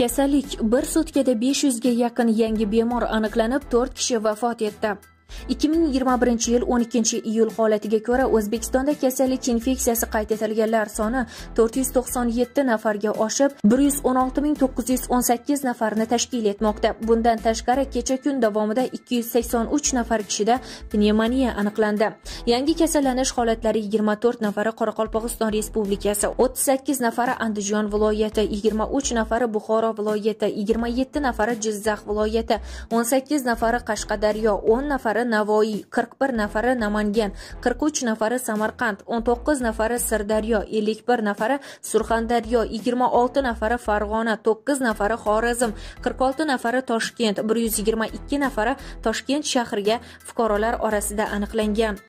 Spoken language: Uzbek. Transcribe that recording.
Kasallik bir sutkada 500 ga yaqin yangi bemor aniqlanib, 4 kishi vafot etdi. 2021 yil 12 iyul holatiga ko'ra O'zbekistonda kasallik infeksiyasi qayd etilganlar soni 497 nafarga oshib, 116918 nafarni tashkil etmoqda. Bundan tashqari kecha kun davomida 283 nafar kishida pnevmoniya aniqlandi. Yangi kasallanish holatlari 24 nafari Qoraqalpog'iston Respublikasi, 38 nafari Andijon viloyati, 23 nafari Buxoro viloyati, 27 nafari Jizzax viloyati, 18 nafari Qashqadaryo, 10 nafari nafari navoiy qirq bir nafari namangan qirq uch nafari samarqand o'n to'qqiz nafari sirdaryo ellik bir nafari surxondaryo yigirma olti nafari farg'ona to'qqiz nafari xorazm qirq olti nafari toshkent bir yuz yigirma ikki nafari toshkent shahriga fuqarolar orasida aniqlangan